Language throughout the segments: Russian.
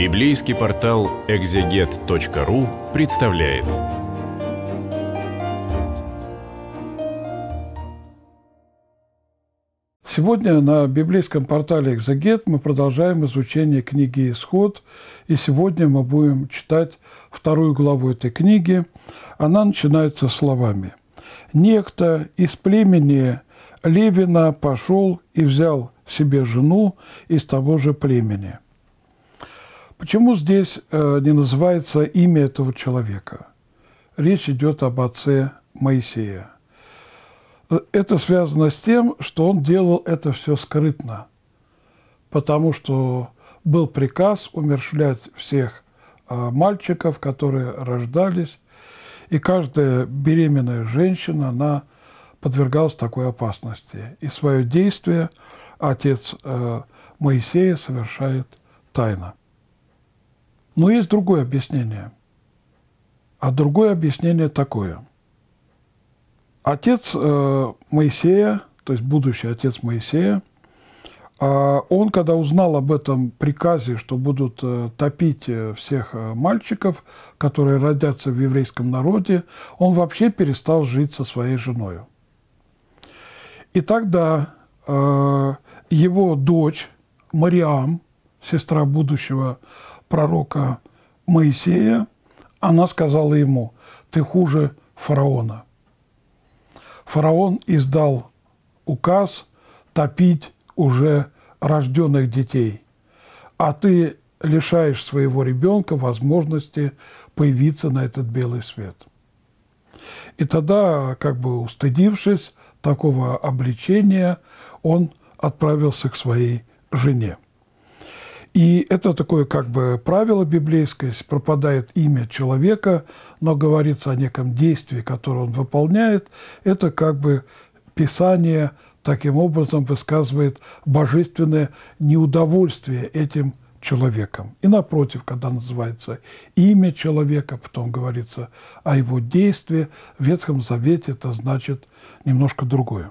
Библейский портал экзегет.ру представляет. Сегодня на библейском портале «Экзегет» мы продолжаем изучение книги «Исход», и сегодня мы будем читать вторую главу этой книги. Она начинается словами. «Некто из племени Левина пошел и взял себе жену из того же племени». Почему здесь э, не называется имя этого человека? Речь идет об отце Моисея. Э, это связано с тем, что он делал это все скрытно, потому что был приказ умершлять всех э, мальчиков, которые рождались, и каждая беременная женщина, она подвергалась такой опасности. И свое действие отец Моисея совершает тайно. Но есть другое объяснение. А другое объяснение такое. Отец э, Моисея, то есть будущий отец Моисея, э, он, когда узнал об этом приказе, что будут э, топить э, всех э, мальчиков, которые родятся в еврейском народе, он вообще перестал жить со своей женой. И тогда э, его дочь Мариам, сестра будущего пророка Моисея, она сказала ему, ты хуже фараона. Фараон издал указ топить уже рожденных детей, а ты лишаешь своего ребенка возможности появиться на этот белый свет. И тогда, как бы устыдившись такого обличения, он отправился к своей жене. И это такое как бы правило библейское, пропадает имя человека, но говорится о неком действии, которое он выполняет, это как бы Писание таким образом высказывает божественное неудовольствие этим человеком. И напротив, когда называется имя человека, потом говорится о его действии, в Ветхом Завете это значит немножко другое.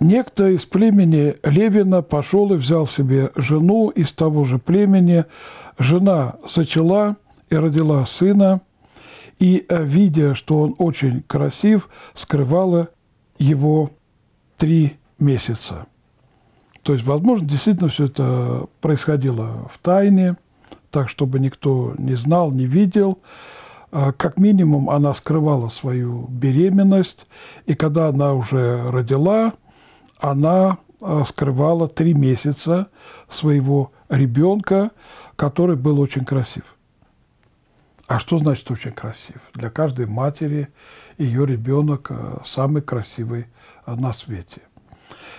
Некто из племени Левина пошел и взял себе жену из того же племени. Жена зачала и родила сына, и, э, видя, что он очень красив, скрывала его три месяца. То есть, возможно, действительно все это происходило в тайне, так, чтобы никто не знал, не видел. А, как минимум, она скрывала свою беременность, и когда она уже родила – она а, скрывала три месяца своего ребенка, который был очень красив. А что значит очень красив? Для каждой матери ее ребенок а, самый красивый а, на свете.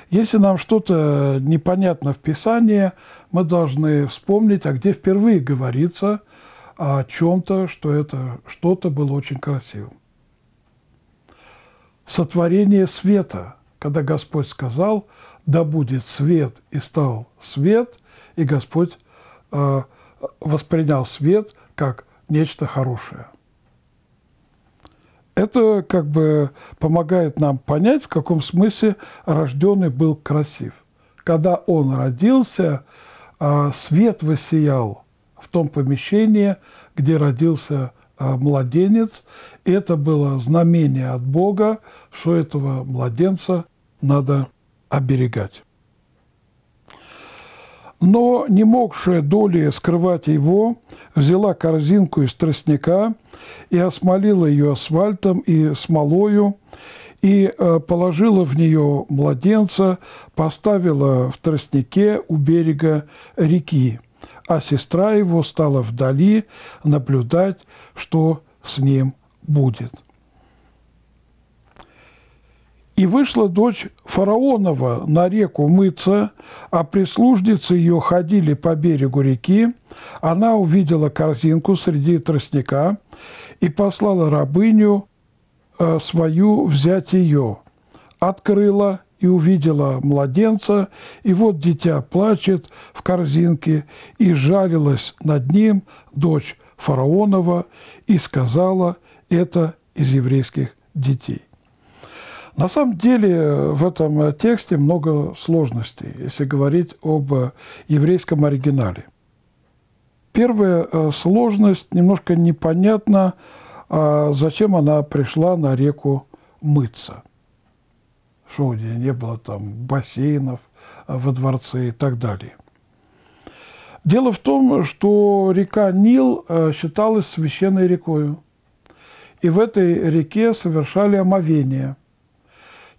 Если нам что-то непонятно в Писании, мы должны вспомнить, а где впервые говорится о чем-то, что это что-то было очень красивым. Сотворение света – когда Господь сказал, да будет свет, и стал свет, и Господь э, воспринял свет как нечто хорошее. Это как бы помогает нам понять, в каком смысле рожденный был красив. Когда он родился, э, свет высиял в том помещении, где родился э, младенец, это было знамение от Бога, что этого младенца надо оберегать. Но не могшая доли скрывать его, взяла корзинку из тростника и осмолила ее асфальтом и смолою, и э, положила в нее младенца, поставила в тростнике у берега реки, а сестра его стала вдали наблюдать, что с ним будет. И вышла дочь фараонова на реку мыться, а прислужницы ее ходили по берегу реки. Она увидела корзинку среди тростника и послала рабыню э, свою взять ее. Открыла и увидела младенца, и вот дитя плачет в корзинке, и жалилась над ним дочь фараонова, и сказала – это из еврейских детей. На самом деле в этом тексте много сложностей, если говорить об э, еврейском оригинале. Первая э, сложность, немножко непонятна, а зачем она пришла на реку мыться. Что у нее не было там бассейнов э, во дворце и так далее. Дело в том, что река Нил считалась священной рекой и в этой реке совершали омовение.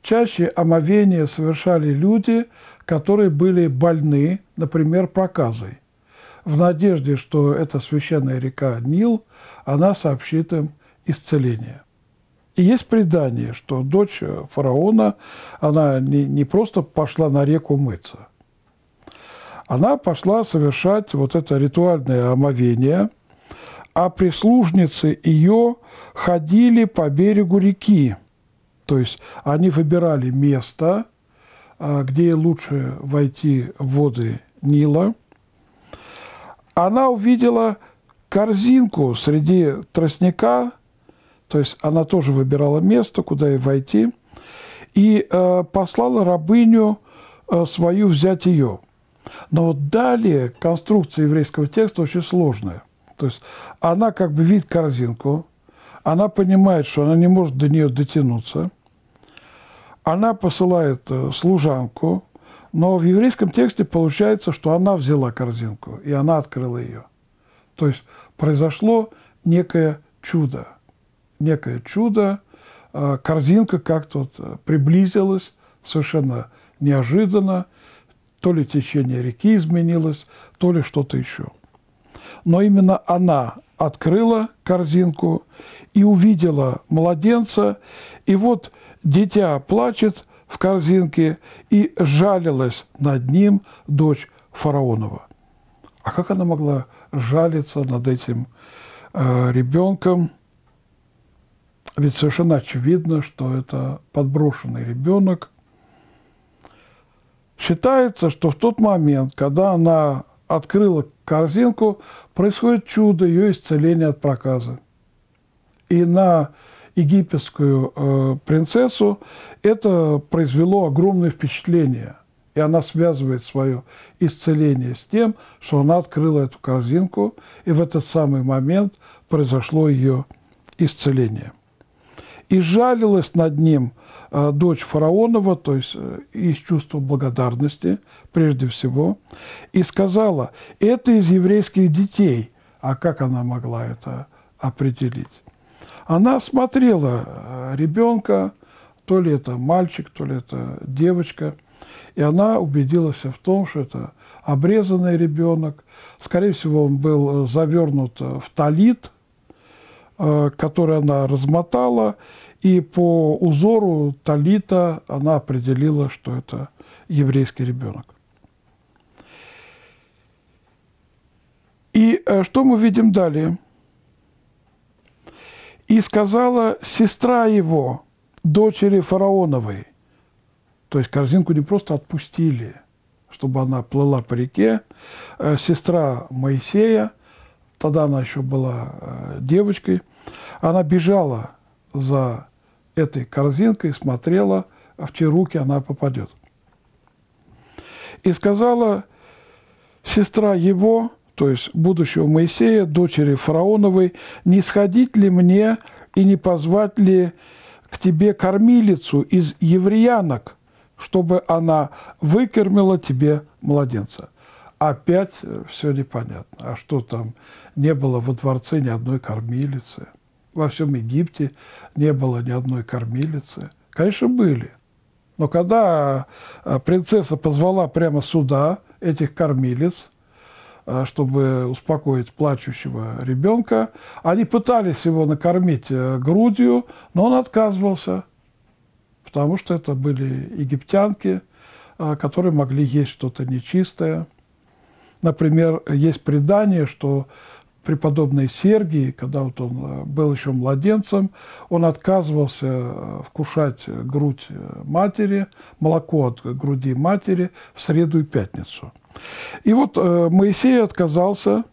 Чаще омовение совершали люди, которые были больны, например, проказой, в надежде, что эта священная река Нил, она сообщит им исцеление. И есть предание, что дочь фараона, она не, не просто пошла на реку мыться, она пошла совершать вот это ритуальное омовение – а прислужницы ее ходили по берегу реки. То есть они выбирали место, а, где лучше войти в воды Нила. Она увидела корзинку среди тростника, то есть она тоже выбирала место, куда ей войти, и э, послала рабыню э, свою взять ее. Но вот далее конструкция еврейского текста очень сложная. То есть она как бы видит корзинку, она понимает, что она не может до нее дотянуться. Она посылает э, служанку, но в еврейском тексте получается, что она взяла корзинку, и она открыла ее. То есть произошло некое чудо. Некое чудо. Э, корзинка как-то вот э, приблизилась совершенно неожиданно. То ли течение реки изменилось, то ли что-то еще но именно она открыла корзинку и увидела младенца, и вот дитя плачет в корзинке и жалилась над ним дочь фараонова. А как она могла жалиться над этим э, ребенком? Ведь совершенно очевидно, что это подброшенный ребенок. Считается, что в тот момент, когда она открыла корзинку, происходит чудо ее исцеления от проказа. И на египетскую э, принцессу это произвело огромное впечатление. И она связывает свое исцеление с тем, что она открыла эту корзинку, и в этот самый момент произошло ее исцеление и жалилась над ним э, дочь фараонова, то есть э, из чувства благодарности прежде всего, и сказала, это из еврейских детей. А как она могла это определить? Она смотрела э, ребенка, то ли это мальчик, то ли это девочка, и она убедилась в том, что это обрезанный ребенок. Скорее всего, он был завернут в талит – Э, который она размотала, и по узору Талита она определила, что это еврейский ребенок. И э, что мы видим далее? «И сказала сестра его, дочери фараоновой». То есть корзинку не просто отпустили, чтобы она плыла по реке. Э, сестра Моисея, тогда она еще была девочкой – она бежала за этой корзинкой, смотрела, а в чьи руки она попадет. И сказала сестра его, то есть будущего Моисея, дочери фараоновой, не сходить ли мне и не позвать ли к тебе кормилицу из евреянок, чтобы она выкормила тебе младенца опять э, все непонятно. А что там? Не было во дворце ни одной кормилицы. Во всем Египте не было ни одной кормилицы. Конечно, были. Но когда э, принцесса позвала прямо сюда этих кормилиц, э, чтобы успокоить плачущего ребенка, они пытались его накормить грудью, но он отказывался, потому что это были египтянки, которые могли есть что-то нечистое. Например, есть предание, что преподобный Сергий, когда вот он э, был еще младенцем, он отказывался э, вкушать грудь э, матери, молоко от груди матери в среду и пятницу. И вот Моисей отказался,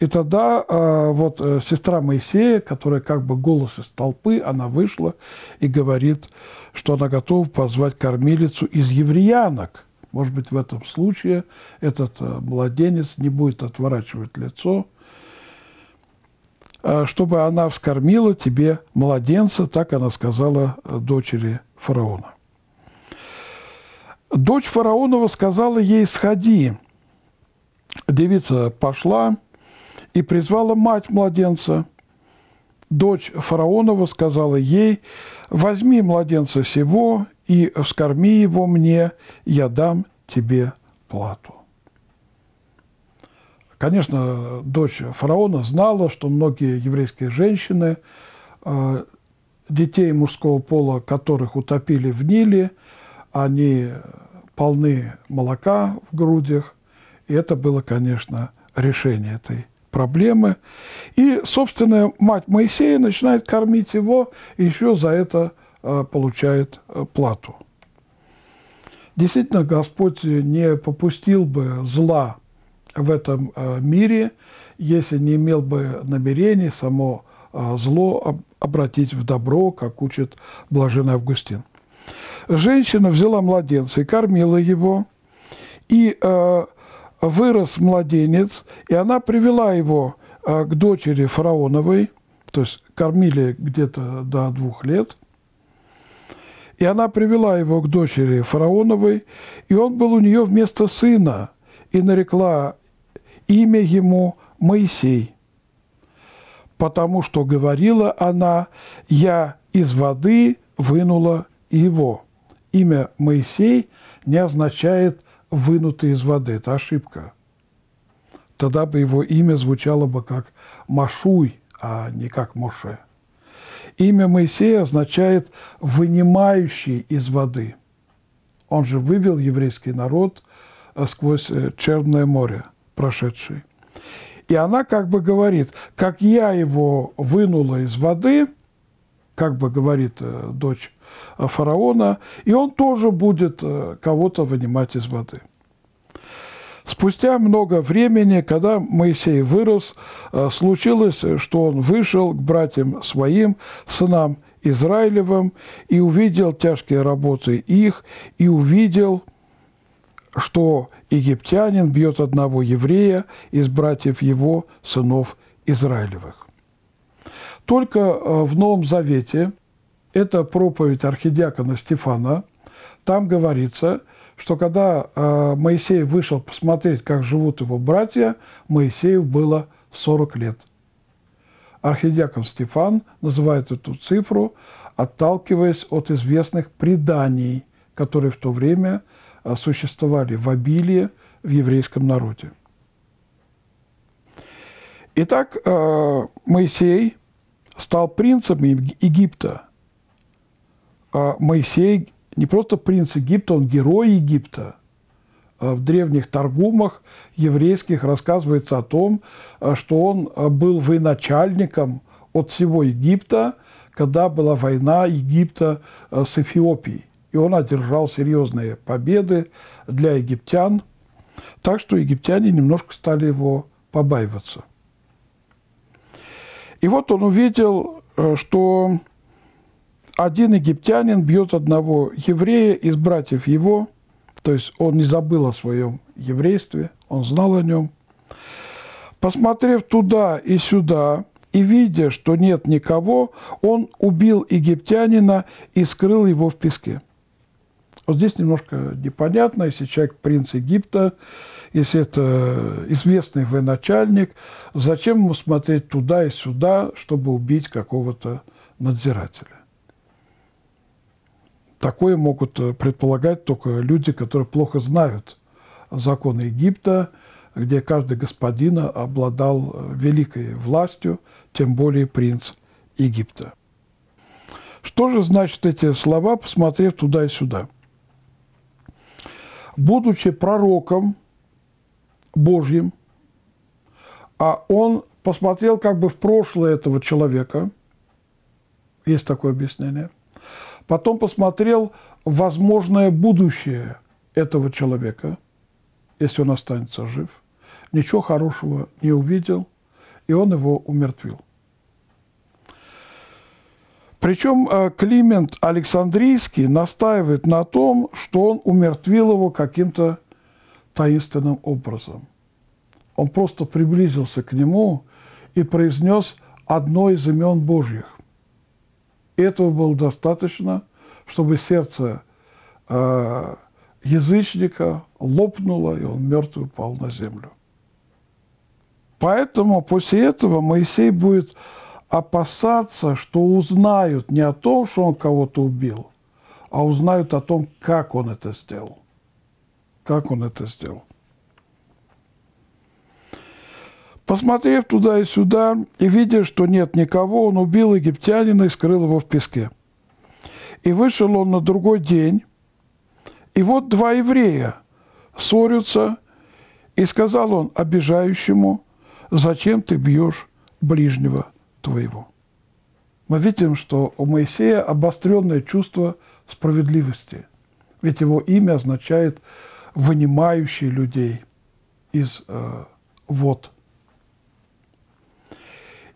и тогда вот сестра Моисея, которая как бы голос из толпы, она вышла и говорит, что она готова позвать кормилицу из евреянок – может быть, в этом случае этот э, младенец не будет отворачивать лицо, а чтобы она вскормила тебе младенца, так она сказала э, дочери фараона. Дочь фараонова сказала ей «сходи». Девица пошла и призвала мать младенца. Дочь фараонова сказала ей «возьми младенца сего и вскорми его мне, я дам тебе плату». Конечно, дочь фараона знала, что многие еврейские женщины, э, детей мужского пола, которых утопили в Ниле, они полны молока в грудях, и это было, конечно, решение этой проблемы. И, собственно, мать Моисея начинает кормить его, еще за это Э, получает э, плату. Действительно, Господь не попустил бы зла в этом э, мире, если не имел бы намерений само зло обратить в добро, как учит блаженный Августин. Женщина взяла младенца и кормила его, и вырос младенец, и она привела его к дочери фараоновой, то есть кормили где-то до двух лет, и она привела его к дочери фараоновой, и он был у нее вместо сына, и нарекла имя ему Моисей, потому что говорила она, «Я из воды вынула его». Имя Моисей не означает «вынутый из воды», это ошибка. Тогда бы его имя звучало бы как Машуй, а не как Моше. Имя Моисея означает «вынимающий из воды». Он же вывел еврейский народ э, сквозь э, Черное море прошедший. И она как бы говорит, как я его вынула из воды, как бы говорит э, дочь фараона, и он тоже будет кого-то вынимать из воды. Спустя много времени, когда Моисей вырос, э, случилось, что он вышел к братьям своим, сынам Израилевым, и увидел тяжкие работы их, и увидел, что египтянин бьет одного еврея из братьев его, сынов Израилевых. Только э, в Новом Завете, это проповедь архидиакона Стефана, там говорится, что когда э, Моисей вышел посмотреть, как живут его братья, Моисею было 40 лет. Архидиакон Стефан называет эту цифру, отталкиваясь от известных преданий, которые в то время э, существовали в обилии в еврейском народе. Итак, э, Моисей стал принцем Египта. Э, Моисей не просто принц Египта, он герой Египта. А в древних торгумах еврейских рассказывается о том, а, что он а, был военачальником от всего Египта, когда была война Египта с Эфиопией. И он одержал серьезные победы для египтян. Так что египтяне немножко стали его побаиваться. И вот он увидел, что один египтянин бьет одного еврея из братьев его, то есть он не забыл о своем еврействе, он знал о нем. Посмотрев туда и сюда, и видя, что нет никого, он убил египтянина и скрыл его в песке. Вот здесь немножко непонятно, если человек принц Египта, если это известный военачальник, зачем ему смотреть туда и сюда, чтобы убить какого-то надзирателя? Такое могут э, предполагать только люди, которые плохо знают законы Египта, где каждый господин обладал э, великой властью, тем более принц Египта. Что же значит эти слова, посмотрев туда и сюда? Будучи пророком Божьим, а он посмотрел как бы в прошлое этого человека, есть такое объяснение – Потом посмотрел возможное будущее этого человека, если он останется жив. Ничего хорошего не увидел, и он его умертвил. Причем э, Климент Александрийский настаивает на том, что он умертвил его каким-то таинственным образом. Он просто приблизился к нему и произнес одно из имен Божьих этого было достаточно, чтобы сердце э, язычника лопнуло, и он мертвый упал на землю. Поэтому после этого Моисей будет опасаться, что узнают не о том, что он кого-то убил, а узнают о том, как он это сделал. Как он это сделал. Посмотрев туда и сюда и видя, что нет никого, он убил египтянина и скрыл его в песке. И вышел он на другой день, и вот два еврея ссорятся, и сказал он обижающему, зачем ты бьешь ближнего твоего? Мы видим, что у Моисея обостренное чувство справедливости, ведь его имя означает «вынимающий людей из э, вод».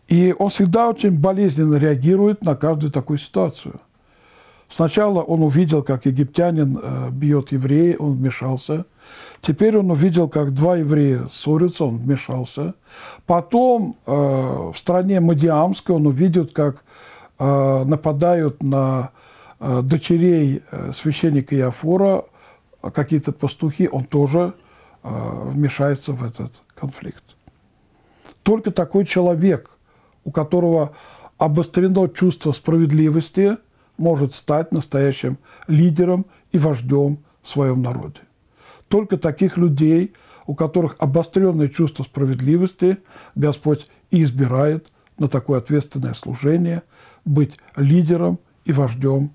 И он всегда очень болезненно реагирует на каждую такую ситуацию. Сначала он увидел, как египтянин э, бьет еврея, он вмешался. Теперь он увидел, как два еврея ссорятся, он вмешался. Потом э, в стране Мадиамской он увидел, как э, нападают на дочерей священника Иофора а какие-то пастухи, он тоже вмешается в этот конфликт. Только такой человек у которого обострено чувство справедливости, может стать настоящим лидером и вождем в своем народе. Только таких людей, у которых обостренное чувство справедливости, Господь и избирает на такое ответственное служение быть лидером и вождем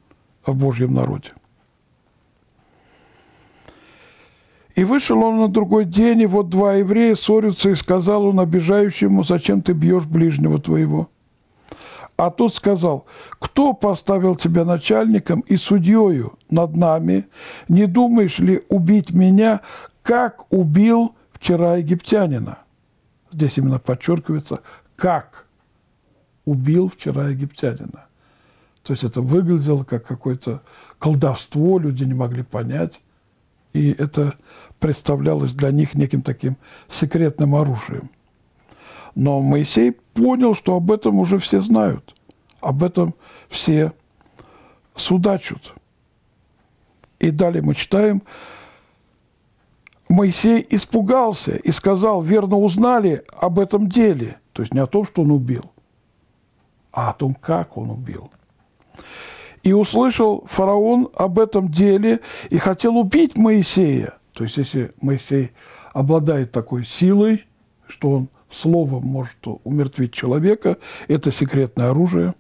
в Божьем народе. И вышел он на другой день, и вот два еврея ссорятся, и сказал он обижающему, «Зачем ты бьешь ближнего твоего?» А тот сказал, «Кто поставил тебя начальником и судьею над нами? Не думаешь ли убить меня, как убил вчера египтянина?» Здесь именно подчеркивается «как убил вчера египтянина». То есть это выглядело как какое-то колдовство, люди не могли понять и это представлялось для них неким таким секретным оружием. Но Моисей понял, что об этом уже все знают, об этом все судачат. И далее мы читаем, Моисей испугался и сказал, верно узнали об этом деле. То есть не о том, что он убил, а о том, как он убил. И услышал фараон об этом деле и хотел убить Моисея. То есть, если Моисей обладает такой силой, что он словом может умертвить человека, это секретное оружие,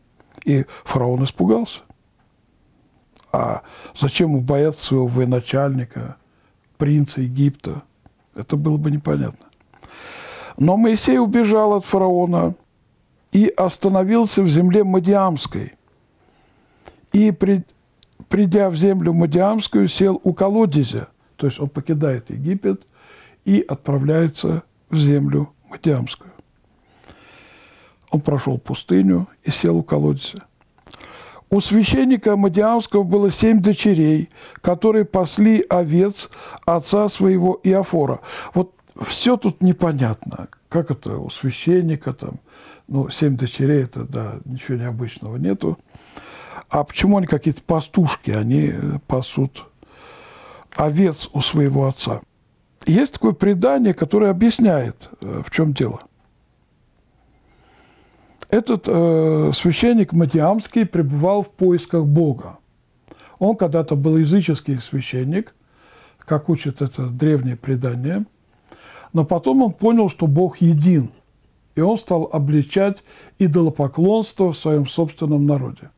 и фараон испугался. А зачем ему бояться своего военачальника, принца Египта? Это было бы непонятно. Но Моисей убежал от фараона и остановился в земле Мадиамской – и, придя в землю Мадиамскую, сел у колодезя, то есть он покидает Египет и отправляется в землю Мадиамскую. Он прошел пустыню и сел у колодезя. У священника Мадиамского было семь дочерей, которые пасли овец отца своего Иофора. Вот все тут непонятно. Как это у священника там? Ну, семь дочерей, это, да, ничего необычного нету. А почему они какие-то пастушки? Они э, пасут овец у своего отца. Есть такое предание, которое объясняет, э, в чем дело. Этот э, священник Матиамский пребывал в поисках Бога. Он когда-то был языческий священник, как учит это древнее предание, но потом он понял, что Бог един, и он стал обличать идолопоклонство в своем собственном народе.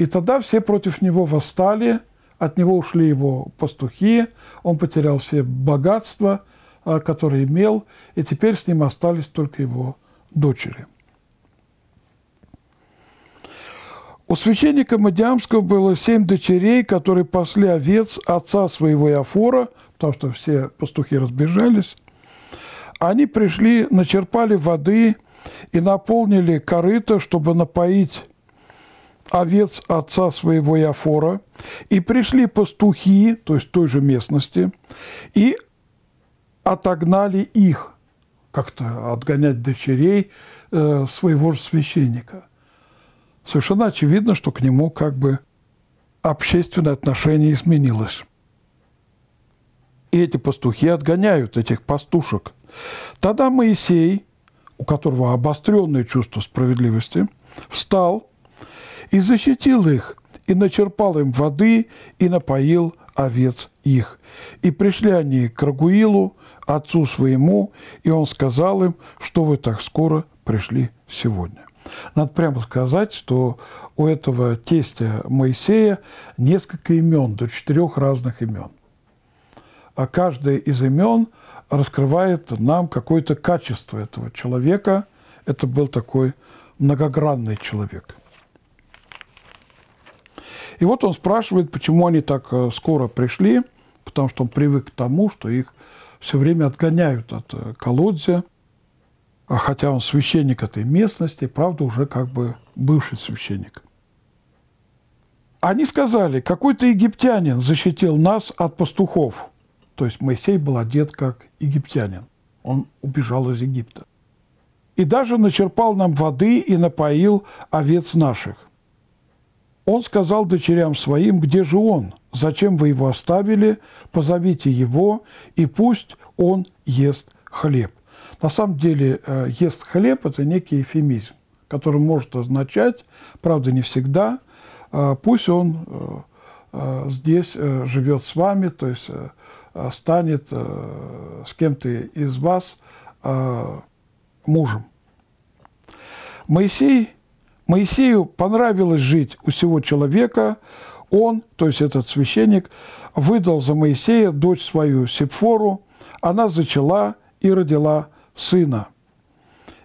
И тогда все против него восстали, от него ушли его пастухи, он потерял все богатства, а, которые имел, и теперь с ним остались только его дочери. У священника Мадиамского было семь дочерей, которые пасли овец отца своего Иофора, потому что все пастухи разбежались. Они пришли, начерпали воды и наполнили корыто, чтобы напоить овец отца своего Яфора, и пришли пастухи, то есть той же местности, и отогнали их, как-то отгонять дочерей э, своего же священника. Совершенно очевидно, что к нему как бы общественное отношение изменилось. И эти пастухи отгоняют этих пастушек. Тогда Моисей, у которого обостренное чувство справедливости, встал – и защитил их, и начерпал им воды, и напоил овец их. И пришли они к Рагуилу, отцу своему, и он сказал им, что вы так скоро пришли сегодня. Надо прямо сказать, что у этого тестя Моисея несколько имен, до четырех разных имен. А каждое из имен раскрывает нам какое-то качество этого человека. Это был такой многогранный человек – и вот он спрашивает, почему они так э, скоро пришли, потому что он привык к тому, что их все время отгоняют от э, колодзя, а хотя он священник этой местности, правда, уже как бы бывший священник. Они сказали, какой-то египтянин защитил нас от пастухов. То есть Моисей был одет как египтянин. Он убежал из Египта. И даже начерпал нам воды и напоил овец наших. Он сказал дочерям своим, где же он? Зачем вы его оставили? Позовите его, и пусть он ест хлеб. На самом деле, э, ест хлеб – это некий эфемизм, который может означать, правда, не всегда, э, пусть он э, здесь живет с вами, то есть станет с кем-то из вас мужем. Моисей Моисею понравилось жить у всего человека, он, то есть этот священник, выдал за Моисея дочь свою Сепфору, она зачала и родила сына.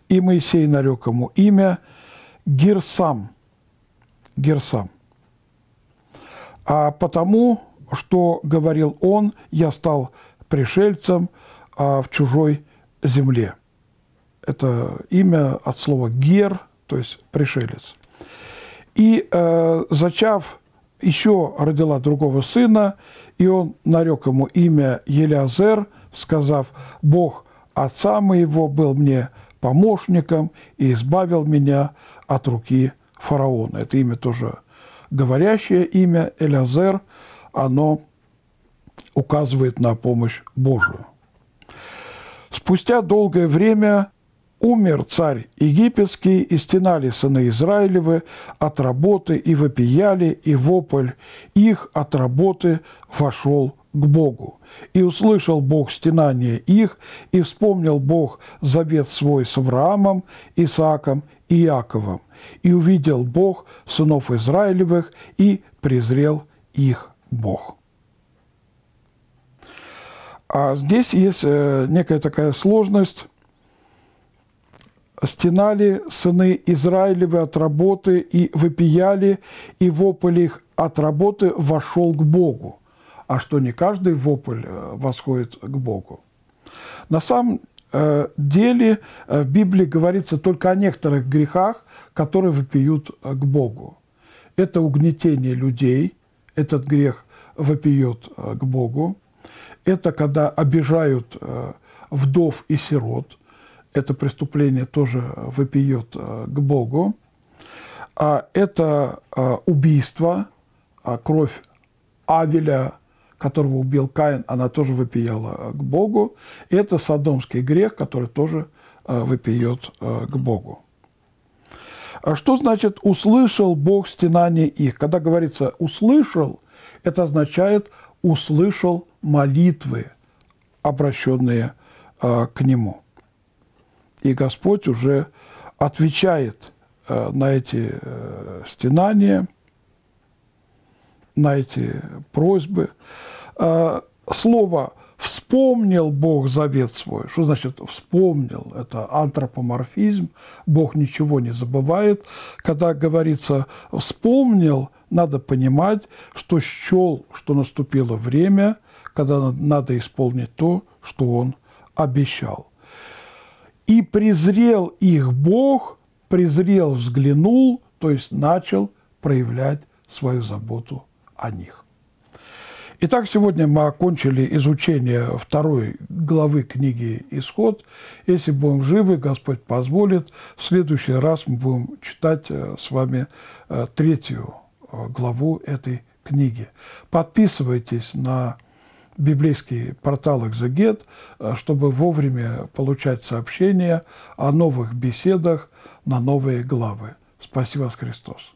И Моисей нарек ему имя Герсам. Герсам. А потому, что говорил он, я стал пришельцем а, в чужой земле. Это имя от слова «гер», то есть пришелец. И э, зачав еще родила другого сына, и он нарек ему имя Елиазер, сказав, «Бог отца моего был мне помощником и избавил меня от руки фараона». Это имя тоже говорящее имя Елиазер, оно указывает на помощь Божию. Спустя долгое время Умер царь египетский, и стенали сыны Израилевы от работы, и вопияли, и вопль их от работы вошел к Богу. И услышал Бог стенание их, и вспомнил Бог завет свой с Авраамом, Исааком и Яковом. И увидел Бог сынов Израилевых, и презрел их Бог. А здесь есть э, некая такая сложность, стенали сыны Израилевы от работы, и вопияли, и вопль их от работы вошел к Богу. А что не каждый вопль э, восходит к Богу. На самом э, деле э, в Библии говорится только о некоторых грехах, которые выпьют к Богу. Это угнетение людей, этот грех выпьет к Богу. Это когда обижают вдов и сирот – это преступление тоже выпьет э, к Богу. А это э, убийство, а, кровь Авеля, которого убил Каин, она тоже вопияла э, к Богу. это садомский грех, который тоже выпьет к Богу. А что значит «услышал Бог стенание их»? Когда говорится «услышал», это означает «услышал молитвы, обращенные к Нему» и Господь уже отвечает э, на эти э, стенания, на эти просьбы. Э, слово «вспомнил Бог завет свой». Что значит «вспомнил»? Это антропоморфизм. Бог ничего не забывает. Когда говорится «вспомнил», надо понимать, что счел, что наступило время, когда надо исполнить то, что он обещал. И презрел их Бог, презрел, взглянул, то есть начал проявлять свою заботу о них. Итак, сегодня мы окончили изучение второй главы книги «Исход». Если будем живы, Господь позволит, в следующий раз мы будем читать э, с вами э, третью э, главу этой книги. Подписывайтесь на библейский портал «Экзегет», э, чтобы вовремя получать сообщения о новых беседах на новые главы. Спаси вас, Христос!